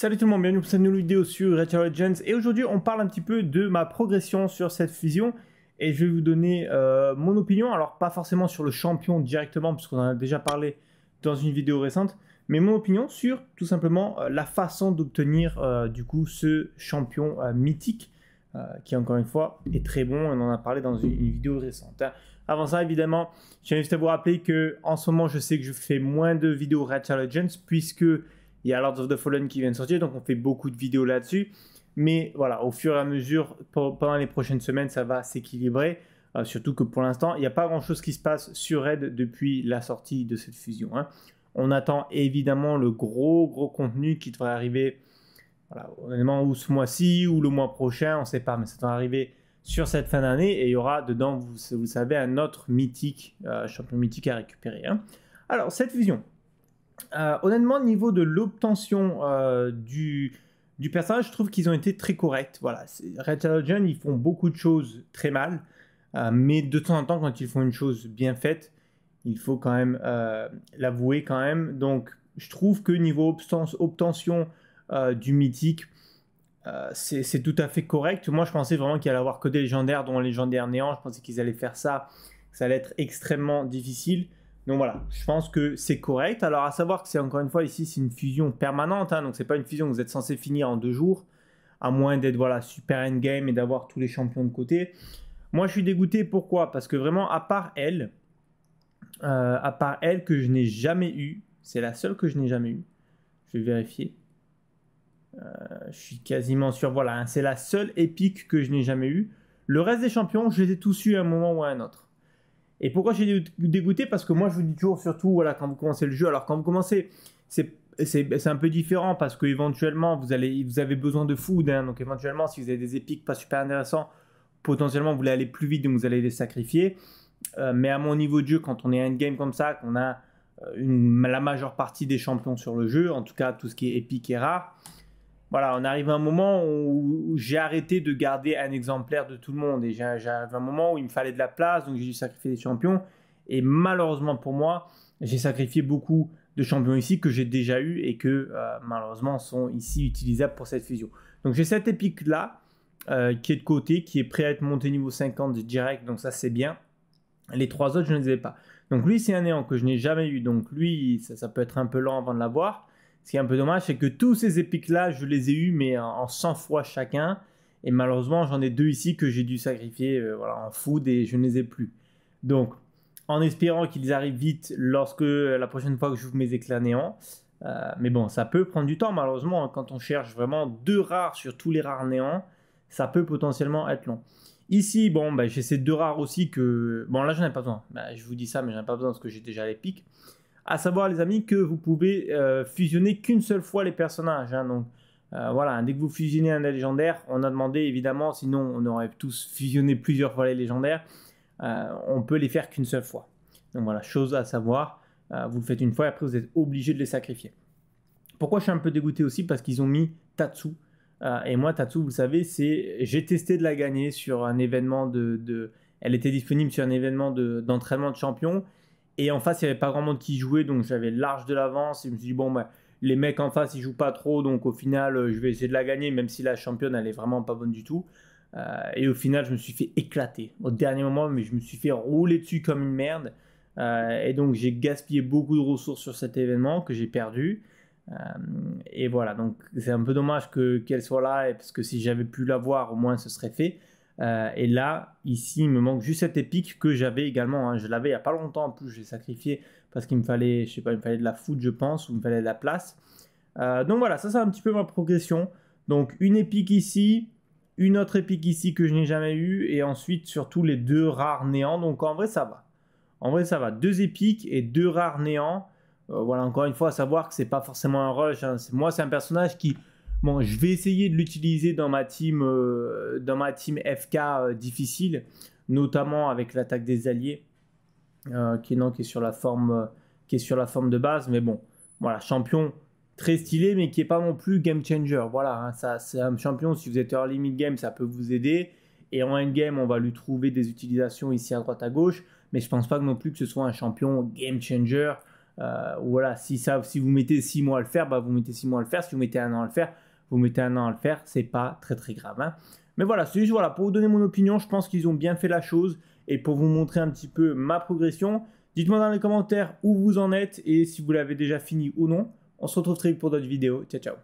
Salut tout le monde, bienvenue pour cette nouvelle vidéo sur Retro Legends et aujourd'hui on parle un petit peu de ma progression sur cette fusion et je vais vous donner euh, mon opinion, alors pas forcément sur le champion directement puisqu'on en a déjà parlé dans une vidéo récente, mais mon opinion sur tout simplement euh, la façon d'obtenir euh, du coup ce champion mythique qui encore une fois est très bon, on en a parlé dans une, vidéo récente. Hein. Avant ça évidemment, j'ai juste à vous rappeler que en ce moment je sais que je fais moins de vidéos Retro Legends puisque il y a Lords of the Fallen qui vient de sortir, donc on fait beaucoup de vidéos là-dessus. Mais voilà, au fur et à mesure, pendant les prochaines semaines, ça va s'équilibrer. Euh, surtout que pour l'instant, il n'y a pas grand-chose qui se passe sur Raid depuis la sortie de cette fusion. Hein. On attend évidemment le gros, gros contenu qui devrait arriver, voilà, honnêtement, ou ce mois-ci, ou le mois prochain, on ne sait pas, mais ça devrait arriver sur cette fin d'année et il y aura dedans, vous, le savez, un autre mythique, euh, champion mythique à récupérer. Hein. Alors, cette fusion, Honnêtement, euh, honnêtement, niveau de l'obtention euh, du, du, personnage, je trouve qu'ils ont été très corrects. Voilà, Red Legend, ils font beaucoup de choses très mal, euh, mais de temps en temps, quand ils font une chose bien faite, il faut quand même l'avouer quand même. Donc, je trouve que niveau obtention du mythique, c'est tout à fait correct. Moi, je pensais vraiment qu'il allait avoir que des légendaires, dont les légendaire néant. Je pensais qu'ils allaient faire ça, que ça allait être extrêmement difficile. Donc voilà, je pense que c'est correct. Alors à savoir que c'est encore une fois ici c'est une fusion permanente, hein, donc c'est pas une fusion que vous êtes censé finir en deux jours, à moins d'être voilà super endgame et d'avoir tous les champions de côté. Moi je suis dégoûté pourquoi Parce que vraiment à part elle, euh, à part elle que je n'ai jamais eu, c'est la seule que je n'ai jamais eu. Je vais vérifier. Euh, je suis quasiment sûr. Voilà, hein, c'est la seule épique que je n'ai jamais eue. Le reste des champions, je les ai tous eus à un moment ou à un autre. Et pourquoi j'ai dégoûté Parce que moi, je vous dis toujours, surtout, voilà, quand vous commencez le jeu, alors quand vous commencez, c'est c'est un peu différent parce que éventuellement vous allez vous avez besoin de food hein. donc éventuellement si vous avez des épiques pas super intéressants potentiellement vous voulez aller plus vite donc vous allez les sacrifier euh, mais à mon niveau de jeu quand on est endgame comme ça qu'on a euh, une, la majeure partie des champions sur le jeu en tout cas tout ce qui est épique et rare voilà, on arrive à un moment où, j'ai arrêté de garder un exemplaire de tout le monde. Et j'ai à un moment où il me fallait de la place, donc j'ai dû sacrifier des champions. Et malheureusement pour moi, j'ai sacrifié beaucoup de champions ici que j'ai déjà eu et que euh, malheureusement sont ici utilisables pour cette fusion. Donc j'ai cette épique là euh, qui est de côté, qui est prêt à être monté niveau 50 direct, donc ça c'est bien. Les trois autres, je ne les ai pas. Donc lui, c'est un néant que je n'ai jamais eu. Donc lui, ça, ça peut être un peu lent avant de l'avoir. Ce qui est un peu dommage, c'est que tous ces épiques-là, je les ai eus, mais en 100 fois chacun. Et malheureusement, j'en ai deux ici que j'ai dû sacrifier euh, voilà, en food et je ne les ai plus. Donc, en espérant qu'ils arrivent vite lorsque la prochaine fois que j'ouvre mes éclats néants. Euh, mais bon, ça peut prendre du temps, malheureusement. Hein, quand on cherche vraiment deux rares sur tous les rares néants, ça peut potentiellement être long. Ici, bon, bah, j'ai ces deux rares aussi que. Bon, là, n'en ai pas besoin. Bah, je vous dis ça, mais n'en ai pas besoin parce que j'ai déjà les pics. À savoir, les amis, que vous pouvez euh, fusionner qu'une seule fois les personnages. Hein, donc, euh, voilà, dès que vous fusionnez un légendaire, on a demandé évidemment, sinon on aurait tous fusionné plusieurs fois les légendaires, euh, on peut les faire qu'une seule fois. Donc voilà, chose à savoir, vous le faites une fois et après vous êtes obligé de les sacrifier. Pourquoi je suis un peu dégoûté aussi Parce qu'ils ont mis Tatsu. et moi, Tatsu, vous savez, c'est j'ai testé de la gagner sur un événement de, Elle était disponible sur un événement d'entraînement de, de champion et en face, il n'y avait pas grand monde qui jouait, donc j'avais large de l'avance. Et je me suis dit, bon, bah, les mecs en face, ils jouent pas trop, donc au final, euh, je vais essayer de la gagner, même si la championne, elle vraiment pas bonne du tout. Euh, et au final, je me suis fait éclater. Au dernier moment, mais je me suis fait rouler dessus comme une merde. Euh, et donc, j'ai gaspillé beaucoup de ressources sur cet événement que j'ai perdu. et voilà, donc c'est un peu dommage que qu'elle soit là, parce que si j'avais pu la voir, au moins ce serait fait. Euh, et là, ici, il me manque juste cette épique que j'avais également. Hein. Je l'avais il n'y a pas longtemps. En plus, j'ai sacrifié parce qu'il me fallait, je sais pas, il me fallait de la foot, je pense, ou il me fallait de la place. Euh, donc voilà, ça, c'est un petit peu ma progression. Donc une épique ici, une autre épique ici que je n'ai jamais eue, et ensuite surtout les deux rares néants. Donc en vrai, ça va. En vrai, ça va. Deux épiques et deux rares néants. Euh, voilà, encore une fois, à savoir que c'est pas forcément un rush. Hein. Moi, c'est un personnage qui Bon, je vais essayer de l'utiliser dans ma team, euh, dans ma team FK euh, difficile, notamment avec l'attaque des alliés, euh, qui, non, qui est sur la forme, qui est sur la forme de base. Mais bon, voilà, champion très stylé, mais qui est pas non plus game changer. Voilà, hein, ça, c'est un champion. Si vous êtes early mid game, ça peut vous aider. Et en game on va lui trouver des utilisations ici à droite à gauche. Mais je pense pas non plus que ce soit un champion game changer. Euh, voilà, si, ça, si vous mettez 6 mois à le faire, bah vous mettez 6 mois à le faire. Si vous mettez un an à le faire, vous mettez un an à le faire, c'est pas très très grave. Hein. Mais voilà, c'est juste voilà, pour vous donner mon opinion, je pense qu'ils ont bien fait la chose et pour vous montrer un petit peu ma progression. Dites-moi dans les commentaires où vous en êtes et si vous l'avez déjà fini ou non. On se retrouve très vite pour d'autres vidéos. Ciao ciao